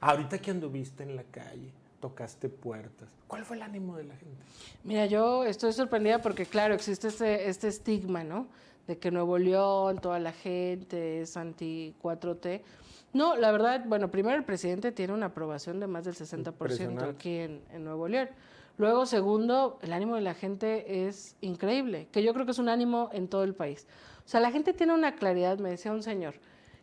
Ahorita que anduviste en la calle, tocaste puertas. ¿Cuál fue el ánimo de la gente? Mira, yo estoy sorprendida porque, claro, existe este, este estigma, ¿no? De que Nuevo León, toda la gente es anti-4T. No, la verdad, bueno, primero el presidente tiene una aprobación de más del 60% aquí en, en, Nuevo León. Luego, segundo, el ánimo de la gente es increíble, que yo creo que es un ánimo en todo el país. O sea, la gente tiene una claridad, me decía un señor,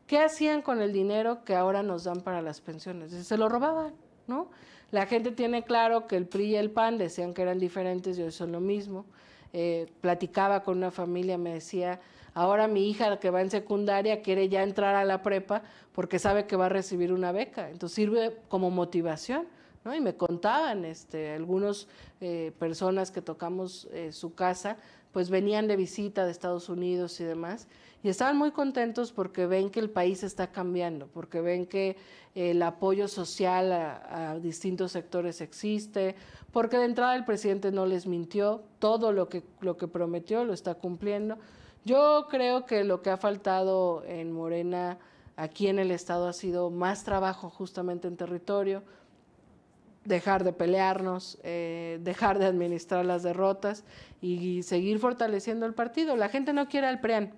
¿Qué hacían con el dinero que ahora nos dan para las pensiones? Se lo robaban, ¿no? La gente tiene claro que el PRI y el PAN decían que eran diferentes y hoy son lo mismo. Eh, platicaba con una familia, me decía, ahora mi hija que va en secundaria quiere ya entrar a la prepa porque sabe que va a recibir una beca. Entonces sirve como motivación. Y me contaban este, algunas eh, personas que tocamos eh, su casa, pues venían de visita de Estados Unidos y demás, y estaban muy contentos porque ven que el país está cambiando, porque ven que el apoyo social a, a distintos sectores existe, porque de entrada el presidente no les mintió, todo lo que, lo que prometió lo está cumpliendo. Yo creo que lo que ha faltado en Morena aquí en el Estado ha sido más trabajo justamente en territorio, dejar de pelearnos, eh, dejar de administrar las derrotas y, seguir fortaleciendo el partido. La gente no quiere al prean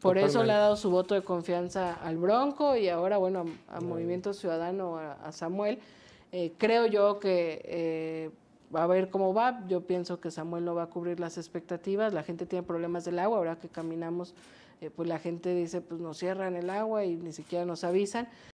Por eso le ha dado su voto de confianza al Bronco y ahora, bueno, a, Movimiento Ciudadano, a, Samuel. Eh, creo yo que va eh, a ver cómo va. Yo pienso que Samuel no va a cubrir las expectativas. La gente tiene problemas del agua. Ahora que caminamos, pues la gente dice, pues nos cierran el agua y ni siquiera nos avisan.